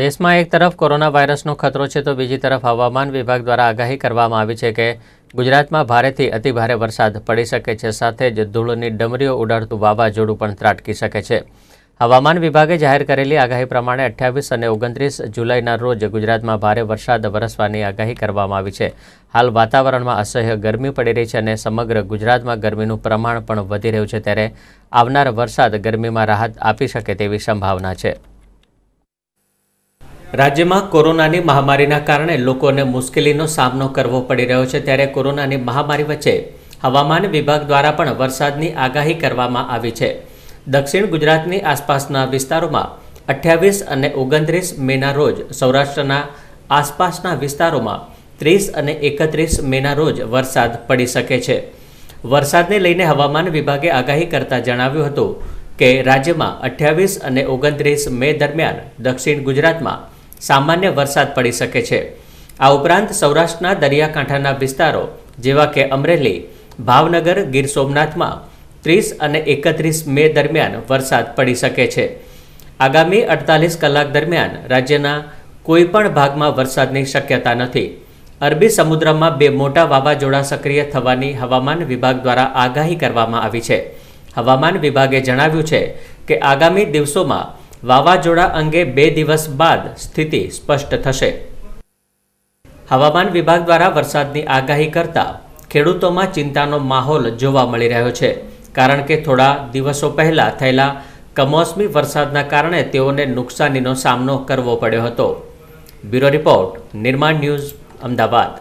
દેશમાં એક તરફ કોરોના વાયરસનો ખતરો છે તો બીજી તરફ હવામાન વિભાગ દ્વારા આગાહી કરવામાં આવી છે કે ગુજરાતમાં ભારેથી અતિભારે વરસાદ પડી શકે છે સાથે જ ધૂળની ડમરીઓ ઉડાડતું વાવાઝોડું પણ ત્રાટકી શકે છે હવામાન વિભાગે જાહેર કરેલી આગાહી પ્રમાણે અઠ્યાવીસ અને ઓગણત્રીસ જુલાઈના રોજ ગુજરાતમાં ભારે વરસાદ વરસવાની આગાહી કરવામાં આવી છે હાલ વાતાવરણમાં અસહ્ય ગરમી પડી રહી છે અને સમગ્ર ગુજરાતમાં ગરમીનું પ્રમાણ પણ વધી રહ્યું છે ત્યારે આવનાર વરસાદ ગરમીમાં રાહત આપી શકે તેવી સંભાવના છે રાજ્યમાં કોરોનાની મહામારીના કારણે લોકોને મુશ્કેલીનો સામનો કરવો પડી રહ્યો છે ત્યારે કોરોનાની મહામારી વચ્ચે હવામાન વિભાગ દ્વારા પણ વરસાદની આગાહી કરવામાં આવી છે દક્ષિણ ગુજરાતની આસપાસના વિસ્તારોમાં અઠ્યાવીસ અને ઓગણત્રીસ મેના રોજ સૌરાષ્ટ્રના આસપાસના વિસ્તારોમાં ત્રીસ અને એકત્રીસ મેના રોજ વરસાદ પડી શકે છે વરસાદને લઈને હવામાન વિભાગે આગાહી કરતાં જણાવ્યું હતું કે રાજ્યમાં અઠ્યાવીસ અને ઓગણત્રીસ મે દરમિયાન દક્ષિણ ગુજરાતમાં સામાન્ય વરસાદ પડી શકે છે આ ઉપરાંત સૌરાષ્ટ્રના દરિયાકાંઠાના વિસ્તારો જેવા કે અમરેલી ભાવનગર ગીર સોમનાથમાં ત્રીસ અને એકત્રીસ મે દરમિયાન વરસાદ પડી શકે છે આગામી અડતાલીસ કલાક દરમિયાન રાજ્યના કોઈપણ ભાગમાં વરસાદની શક્યતા નથી અરબી સમુદ્રમાં બે મોટા વાવાઝોડા સક્રિય થવાની હવામાન વિભાગ દ્વારા આગાહી કરવામાં આવી છે હવામાન વિભાગે જણાવ્યું છે કે આગામી દિવસોમાં વાવાઝોડા અંગે બે દિવસ બાદ સ્થિતિ સ્પષ્ટ થશે હવામાન વિભાગ દ્વારા વરસાદની આગાહી કરતા ખેડૂતોમાં ચિંતાનો માહોલ જોવા મળી રહ્યો છે કારણ કે થોડા દિવસો પહેલાં થયેલા કમોસમી વરસાદના કારણે તેઓને નુકસાનીનો સામનો કરવો પડ્યો હતો bureau report Nirman news Ahmedabad